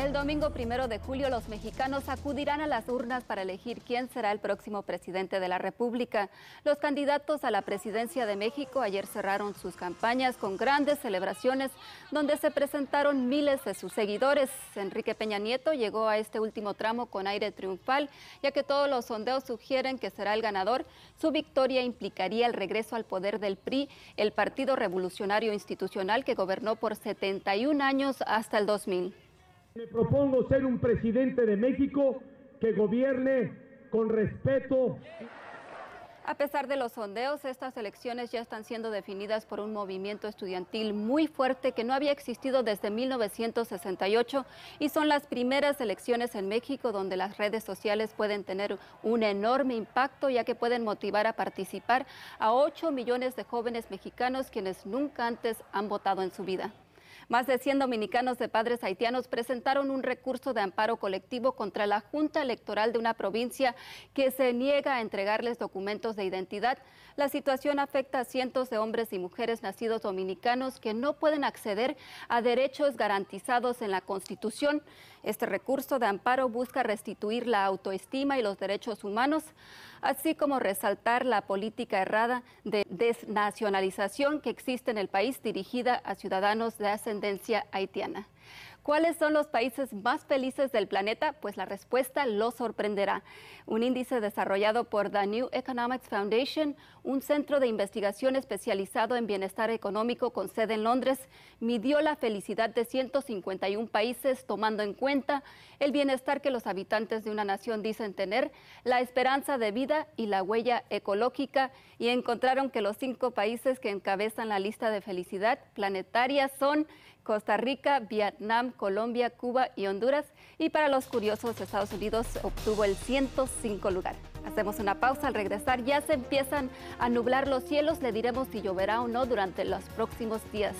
El domingo primero de julio, los mexicanos acudirán a las urnas para elegir quién será el próximo presidente de la República. Los candidatos a la presidencia de México ayer cerraron sus campañas con grandes celebraciones, donde se presentaron miles de sus seguidores. Enrique Peña Nieto llegó a este último tramo con aire triunfal, ya que todos los sondeos sugieren que será el ganador. Su victoria implicaría el regreso al poder del PRI, el Partido Revolucionario Institucional que gobernó por 71 años hasta el 2000. Me propongo ser un presidente de México que gobierne con respeto. A pesar de los sondeos, estas elecciones ya están siendo definidas por un movimiento estudiantil muy fuerte que no había existido desde 1968 y son las primeras elecciones en México donde las redes sociales pueden tener un enorme impacto ya que pueden motivar a participar a 8 millones de jóvenes mexicanos quienes nunca antes han votado en su vida. Más de 100 dominicanos de padres haitianos presentaron un recurso de amparo colectivo contra la Junta Electoral de una provincia que se niega a entregarles documentos de identidad. La situación afecta a cientos de hombres y mujeres nacidos dominicanos que no pueden acceder a derechos garantizados en la Constitución. Este recurso de amparo busca restituir la autoestima y los derechos humanos así como resaltar la política errada de desnacionalización que existe en el país dirigida a ciudadanos de ascendencia haitiana. ¿Cuáles son los países más felices del planeta? Pues la respuesta lo sorprenderá. Un índice desarrollado por The New Economics Foundation, un centro de investigación especializado en bienestar económico con sede en Londres, midió la felicidad de 151 países tomando en cuenta el bienestar que los habitantes de una nación dicen tener, la esperanza de vida y la huella ecológica y encontraron que los cinco países que encabezan la lista de felicidad planetaria son Costa Rica, Vietnam, Colombia, Cuba y Honduras. Y para los curiosos, Estados Unidos obtuvo el 105 lugar. Hacemos una pausa al regresar. Ya se empiezan a nublar los cielos. Le diremos si lloverá o no durante los próximos días.